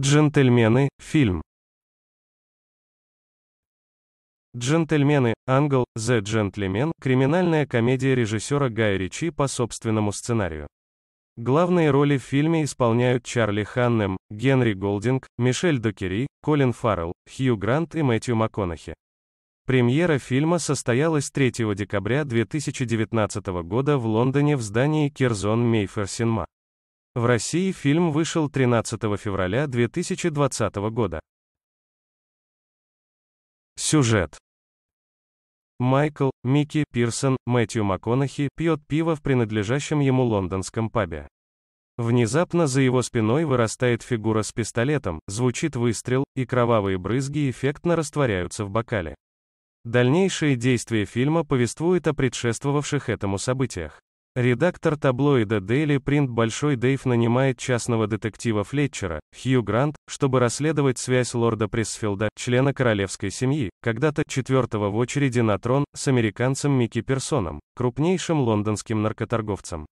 Джентльмены, фильм. Джентльмены, Англ, The Gentleman, криминальная комедия режиссера Гая Ричи по собственному сценарию. Главные роли в фильме исполняют Чарли Ханнем, Генри Голдинг, Мишель Докери, Колин Фаррелл, Хью Грант и Мэтью МакКонахи. Премьера фильма состоялась 3 декабря 2019 года в Лондоне в здании Кирзон Мейфер Синма. В России фильм вышел 13 февраля 2020 года. Сюжет. Майкл, Микки, Пирсон, Мэтью МакКонахи пьет пиво в принадлежащем ему лондонском пабе. Внезапно за его спиной вырастает фигура с пистолетом, звучит выстрел, и кровавые брызги эффектно растворяются в бокале. Дальнейшие действия фильма повествуют о предшествовавших этому событиях. Редактор таблоида Daily Print Большой Дейв нанимает частного детектива Флетчера, Хью Грант, чтобы расследовать связь лорда Пресфилда, члена королевской семьи, когда-то четвертого в очереди на трон, с американцем Микки Персоном, крупнейшим лондонским наркоторговцем.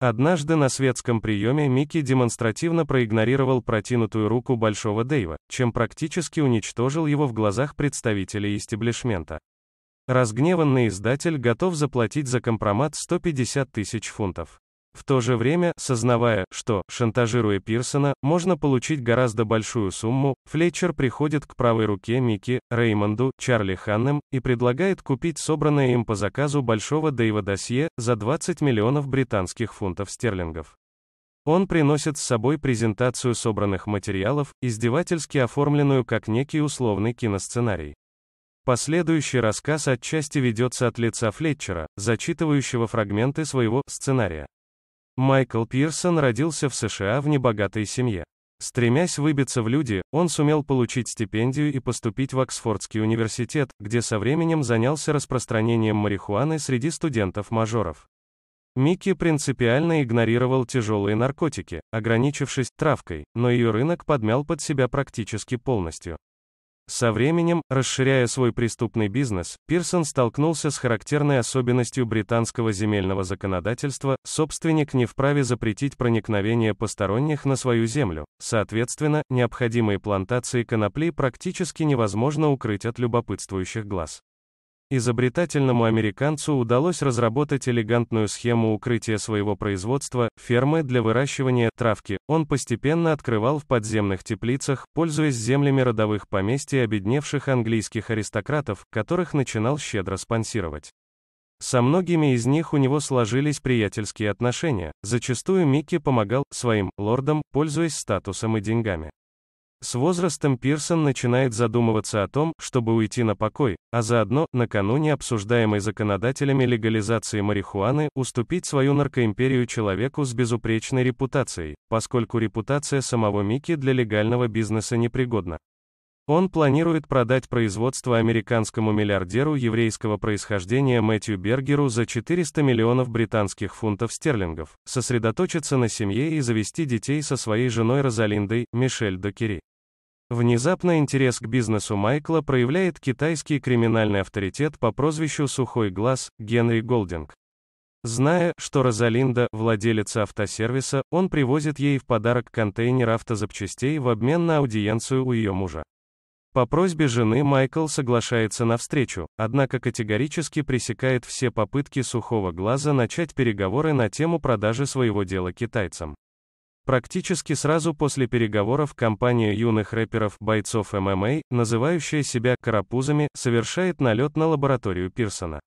Однажды на светском приеме Микки демонстративно проигнорировал протянутую руку Большого Дейва, чем практически уничтожил его в глазах представителей истеблишмента. Разгневанный издатель готов заплатить за компромат 150 тысяч фунтов. В то же время, сознавая, что, шантажируя Пирсона, можно получить гораздо большую сумму, Флетчер приходит к правой руке Микки, Реймонду, Чарли Ханнем и предлагает купить собранное им по заказу большого Дэйва досье за 20 миллионов британских фунтов стерлингов. Он приносит с собой презентацию собранных материалов, издевательски оформленную как некий условный киносценарий. Последующий рассказ отчасти ведется от лица Флетчера, зачитывающего фрагменты своего сценария. Майкл Пирсон родился в США в небогатой семье. Стремясь выбиться в люди, он сумел получить стипендию и поступить в Оксфордский университет, где со временем занялся распространением марихуаны среди студентов-мажоров. Микки принципиально игнорировал тяжелые наркотики, ограничившись травкой, но ее рынок подмял под себя практически полностью. Со временем, расширяя свой преступный бизнес, Пирсон столкнулся с характерной особенностью британского земельного законодательства, собственник не вправе запретить проникновение посторонних на свою землю, соответственно, необходимые плантации конопли практически невозможно укрыть от любопытствующих глаз. Изобретательному американцу удалось разработать элегантную схему укрытия своего производства, фермы для выращивания травки. Он постепенно открывал в подземных теплицах, пользуясь землями родовых поместьй обедневших английских аристократов, которых начинал щедро спонсировать. Со многими из них у него сложились приятельские отношения, зачастую Микки помогал своим лордам, пользуясь статусом и деньгами. С возрастом Пирсон начинает задумываться о том, чтобы уйти на покой, а заодно, накануне обсуждаемой законодателями легализации марихуаны, уступить свою наркоимперию человеку с безупречной репутацией, поскольку репутация самого Микки для легального бизнеса непригодна. Он планирует продать производство американскому миллиардеру еврейского происхождения Мэтью Бергеру за 400 миллионов британских фунтов стерлингов, сосредоточиться на семье и завести детей со своей женой Розалиндой, Мишель Докери. Внезапно интерес к бизнесу Майкла проявляет китайский криминальный авторитет по прозвищу «Сухой глаз» Генри Голдинг. Зная, что Розалинда – владелица автосервиса, он привозит ей в подарок контейнер автозапчастей в обмен на аудиенцию у ее мужа. По просьбе жены Майкл соглашается на встречу, однако категорически пресекает все попытки сухого глаза начать переговоры на тему продажи своего дела китайцам. Практически сразу после переговоров компания юных рэперов-бойцов ММА, называющая себя «карапузами», совершает налет на лабораторию Пирсона.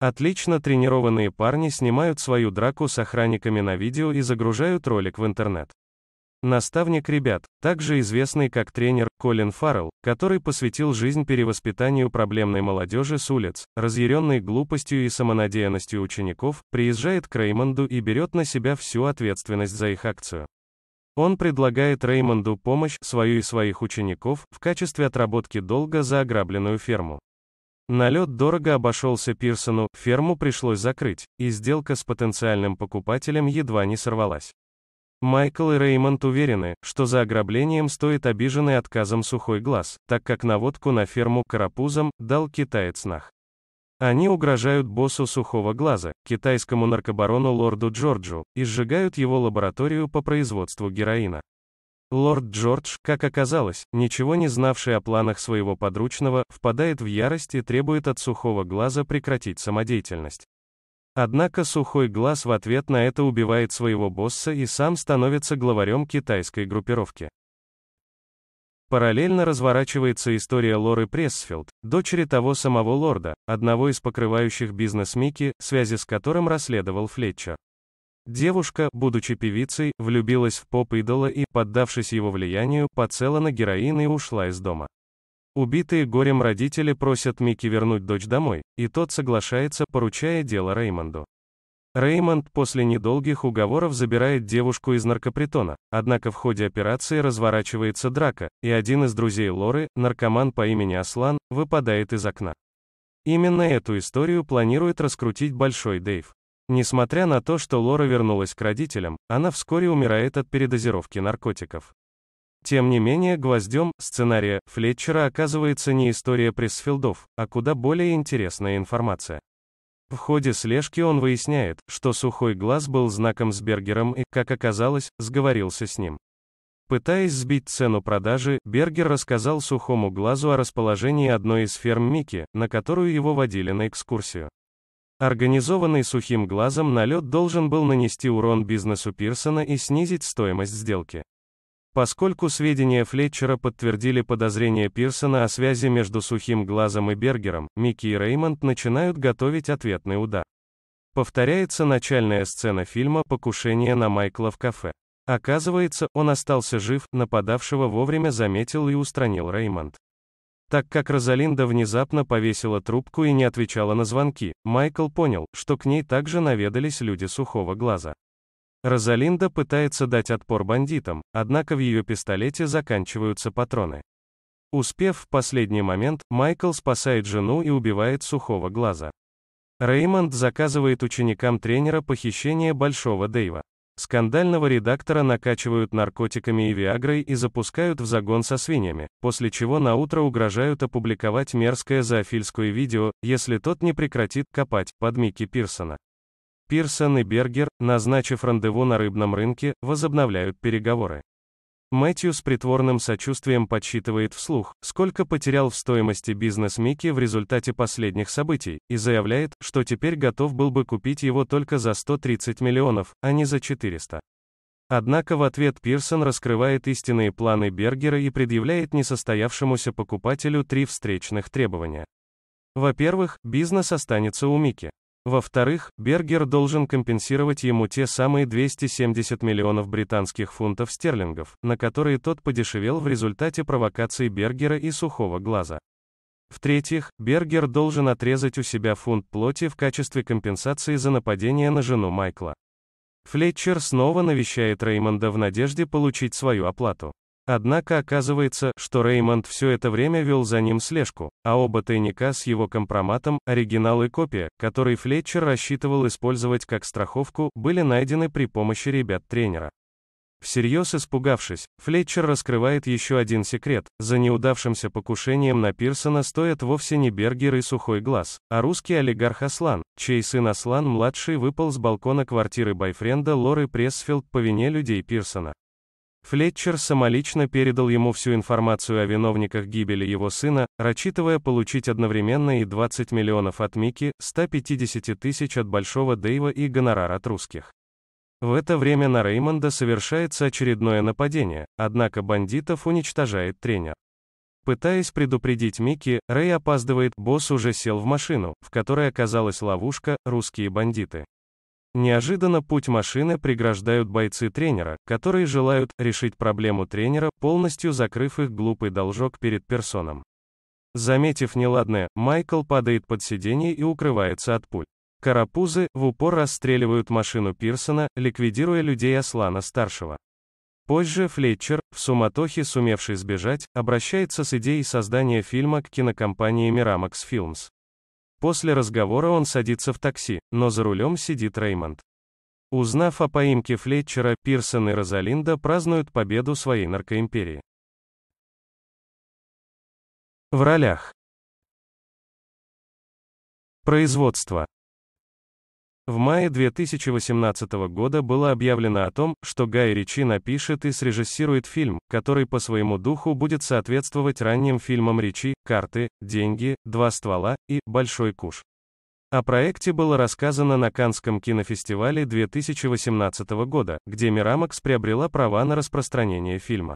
Отлично тренированные парни снимают свою драку с охранниками на видео и загружают ролик в интернет. Наставник ребят, также известный как тренер Колин Фаррелл, который посвятил жизнь перевоспитанию проблемной молодежи с улиц, разъяренной глупостью и самонадеянностью учеников, приезжает к Реймонду и берет на себя всю ответственность за их акцию. Он предлагает Реймонду помощь, свою и своих учеников, в качестве отработки долга за ограбленную ферму. Налет дорого обошелся Пирсону, ферму пришлось закрыть, и сделка с потенциальным покупателем едва не сорвалась. Майкл и Реймонд уверены, что за ограблением стоит обиженный отказом сухой глаз, так как наводку на ферму карапузом дал китаец Нах. Они угрожают боссу сухого глаза, китайскому наркобарону лорду Джорджу, и сжигают его лабораторию по производству героина. Лорд Джордж, как оказалось, ничего не знавший о планах своего подручного, впадает в ярость и требует от сухого глаза прекратить самодеятельность. Однако сухой глаз в ответ на это убивает своего босса и сам становится главарем китайской группировки. Параллельно разворачивается история Лоры Прессфилд, дочери того самого лорда, одного из покрывающих бизнес Микки, связи с которым расследовал Флетчер. Девушка, будучи певицей, влюбилась в поп-идола и, поддавшись его влиянию, подсела на героин и ушла из дома. Убитые горем родители просят Микки вернуть дочь домой, и тот соглашается, поручая дело Реймонду. Реймонд после недолгих уговоров забирает девушку из наркопритона, однако в ходе операции разворачивается драка, и один из друзей Лоры, наркоман по имени Аслан, выпадает из окна. Именно эту историю планирует раскрутить Большой Дейв. Несмотря на то, что Лора вернулась к родителям, она вскоре умирает от передозировки наркотиков. Тем не менее, гвоздем сценария Флетчера оказывается не история Пресфилдов, а куда более интересная информация. В ходе слежки он выясняет, что сухой глаз был знаком с Бергером и, как оказалось, сговорился с ним. Пытаясь сбить цену продажи, Бергер рассказал сухому глазу о расположении одной из ферм Мики, на которую его водили на экскурсию. Организованный сухим глазом налет должен был нанести урон бизнесу Пирсона и снизить стоимость сделки. Поскольку сведения Флетчера подтвердили подозрения Пирсона о связи между сухим глазом и Бергером, Микки и Реймонд начинают готовить ответный удар. Повторяется начальная сцена фильма «Покушение на Майкла в кафе». Оказывается, он остался жив, нападавшего вовремя заметил и устранил Реймонд. Так как Розалинда внезапно повесила трубку и не отвечала на звонки, Майкл понял, что к ней также наведались люди сухого глаза. Розалинда пытается дать отпор бандитам, однако в ее пистолете заканчиваются патроны. Успев в последний момент, Майкл спасает жену и убивает сухого глаза. Реймонд заказывает ученикам тренера похищение Большого Дэйва. Скандального редактора накачивают наркотиками и виагрой и запускают в загон со свиньями, после чего на утро угрожают опубликовать мерзкое зоофильское видео, если тот не прекратит копать под Микки Пирсона. Пирсон и Бергер, назначив рандеву на рыбном рынке, возобновляют переговоры. Мэтью с притворным сочувствием подсчитывает вслух, сколько потерял в стоимости бизнес Микки в результате последних событий, и заявляет, что теперь готов был бы купить его только за 130 миллионов, а не за 400. Однако в ответ Пирсон раскрывает истинные планы Бергера и предъявляет несостоявшемуся покупателю три встречных требования. Во-первых, бизнес останется у Микки. Во-вторых, Бергер должен компенсировать ему те самые 270 миллионов британских фунтов стерлингов, на которые тот подешевел в результате провокации Бергера и сухого глаза. В-третьих, Бергер должен отрезать у себя фунт плоти в качестве компенсации за нападение на жену Майкла. Флетчер снова навещает Реймонда в надежде получить свою оплату. Однако оказывается, что Реймонд все это время вел за ним слежку, а оба тайника с его компроматом, оригинал и копия, который Флетчер рассчитывал использовать как страховку, были найдены при помощи ребят тренера. Всерьез испугавшись, Флетчер раскрывает еще один секрет. За неудавшимся покушением на Пирсона стоят вовсе не Бергер и Сухой Глаз, а русский олигарх Аслан, чей сын Аслан-младший выпал с балкона квартиры байфренда Лоры Пресфилд по вине людей Пирсона. Флетчер самолично передал ему всю информацию о виновниках гибели его сына, рассчитывая получить одновременно и 20 миллионов от Мики, 150 тысяч от Большого Дэйва и гонорар от русских. В это время на Реймонда совершается очередное нападение, однако бандитов уничтожает тренер. Пытаясь предупредить Микки, Рэй опаздывает, босс уже сел в машину, в которой оказалась ловушка, русские бандиты. Неожиданно путь машины преграждают бойцы тренера, которые желают решить проблему тренера, полностью закрыв их глупый должок перед персоном. Заметив неладное, Майкл падает под сиденье и укрывается от пуль. Карапузы в упор расстреливают машину Пирсона, ликвидируя людей Аслана-старшего. Позже Флетчер, в суматохе сумевший сбежать, обращается с идеей создания фильма к кинокомпании Miramax Films. После разговора он садится в такси, но за рулем сидит Реймонд. Узнав о поимке Флетчера, Пирсон и Розалинда празднуют победу своей наркоимперии. В ролях. Производство. В мае 2018 года было объявлено о том, что Гай Ричи напишет и срежиссирует фильм, который по своему духу будет соответствовать ранним фильмам Ричи, «Карты», «Деньги», «Два ствола» и «Большой куш». О проекте было рассказано на Канском кинофестивале 2018 года, где Мирамакс приобрела права на распространение фильма.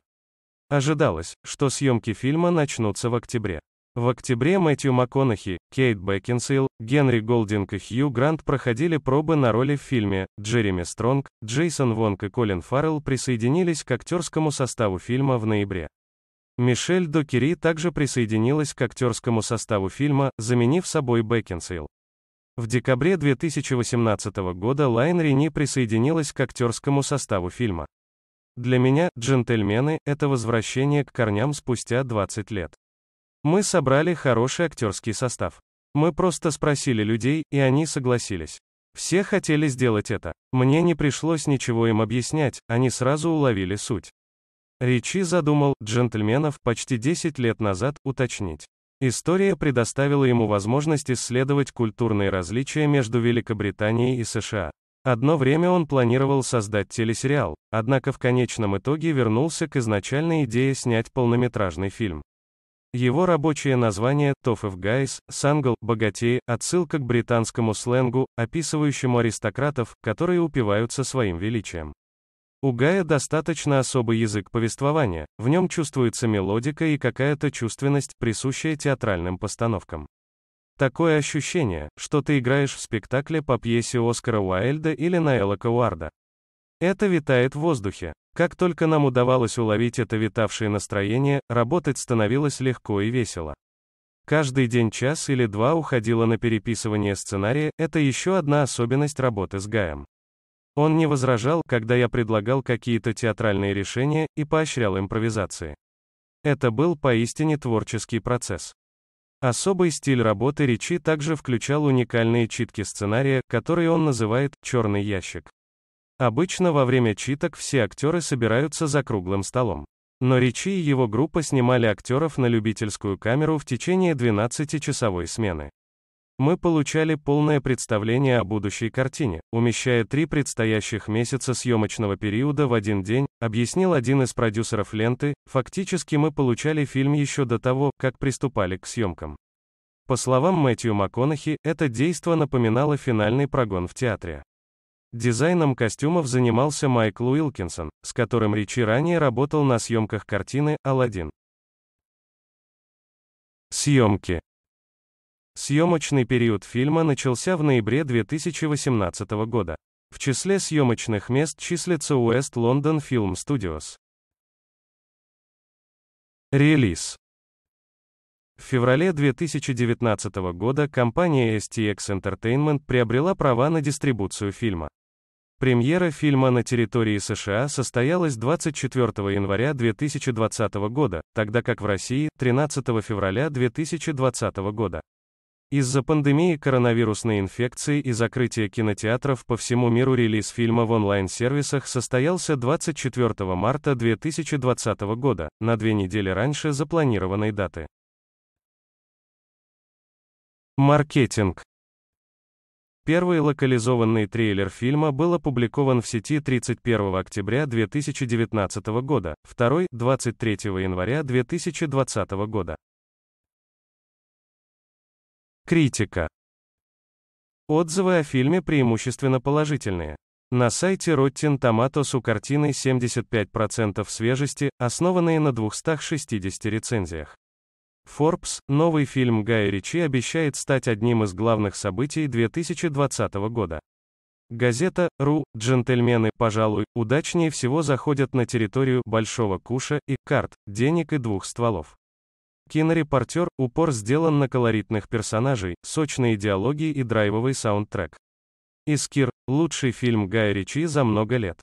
Ожидалось, что съемки фильма начнутся в октябре. В октябре Мэтью МакКонахи, Кейт Бекинсейл, Генри Голдинг и Хью Грант проходили пробы на роли в фильме, Джереми Стронг, Джейсон Вонг и Колин Фаррелл присоединились к актерскому составу фильма в ноябре. Мишель Докери также присоединилась к актерскому составу фильма, заменив собой Бекинсейл. В декабре 2018 года Лайн Рини присоединилась к актерскому составу фильма. Для меня, джентльмены, это возвращение к корням спустя 20 лет. Мы собрали хороший актерский состав. Мы просто спросили людей, и они согласились. Все хотели сделать это. Мне не пришлось ничего им объяснять, они сразу уловили суть. Ричи задумал джентльменов почти 10 лет назад уточнить. История предоставила ему возможность исследовать культурные различия между Великобританией и США. Одно время он планировал создать телесериал, однако в конечном итоге вернулся к изначальной идее снять полнометражный фильм. Его рабочее название «Tough of Guys», «Сангл», «Богатей», отсылка к британскому сленгу, описывающему аристократов, которые упиваются своим величием. У Гая достаточно особый язык повествования, в нем чувствуется мелодика и какая-то чувственность, присущая театральным постановкам. Такое ощущение, что ты играешь в спектакле по пьесе Оскара Уайльда или Найла Кауарда. Это витает в воздухе. Как только нам удавалось уловить это витавшее настроение, работать становилось легко и весело. Каждый день час или два уходило на переписывание сценария, это еще одна особенность работы с Гаем. Он не возражал, когда я предлагал какие-то театральные решения и поощрял импровизации. Это был поистине творческий процесс. Особый стиль работы Ричи также включал уникальные читки сценария, которые он называет «черный ящик». Обычно во время читок все актеры собираются за круглым столом. Но Ричи и его группа снимали актеров на любительскую камеру в течение 12-часовой смены. Мы получали полное представление о будущей картине, умещая три предстоящих месяца съемочного периода в один день, объяснил один из продюсеров ленты, фактически мы получали фильм еще до того, как приступали к съемкам. По словам Мэтью МакКонахи, это действо напоминало финальный прогон в театре. Дизайном костюмов занимался Майкл Уилкинсон, с которым Ричи ранее работал на съемках картины «Аладдин». Съемки. Съемочный период фильма начался в ноябре 2018 года. В числе съемочных мест числится Уэст Лондон Film Студиос. Релиз. В феврале 2019 года компания STX Entertainment приобрела права на дистрибуцию фильма. Премьера фильма на территории США состоялась 24 января 2020 года, тогда как в России – 13 февраля 2020 года. Из-за пандемии коронавирусной инфекции и закрытия кинотеатров по всему миру релиз фильма в онлайн-сервисах состоялся 24 марта 2020 года, на две недели раньше запланированной даты. Маркетинг Первый локализованный трейлер фильма был опубликован в сети 31 октября 2019 года, второй — 23 января 2020 года. Критика. Отзывы о фильме преимущественно положительные. На сайте Rotten Tomatoes у картины 75% свежести, основанные на 260 рецензиях. Forbes, новый фильм Гая Ричи обещает стать одним из главных событий 2020 года. Газета «Ру», джентльмены, пожалуй, удачнее всего заходят на территорию большого куша и карт, денег и двух стволов. Кинорепортер, упор сделан на колоритных персонажей, сочные диалоги и драйвовый саундтрек. «Искир» — лучший фильм Гая Ричи за много лет.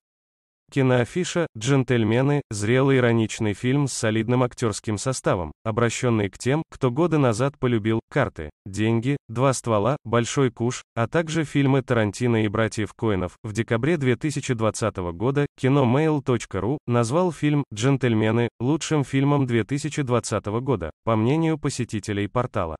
Киноафиша «Джентльмены» – зрелый ироничный фильм с солидным актерским составом, обращенный к тем, кто годы назад полюбил «Карты», «Деньги», «Два ствола», «Большой куш», а также фильмы Тарантино и братьев Коинов. В декабре 2020 года кино назвал фильм «Джентльмены» лучшим фильмом 2020 года, по мнению посетителей портала.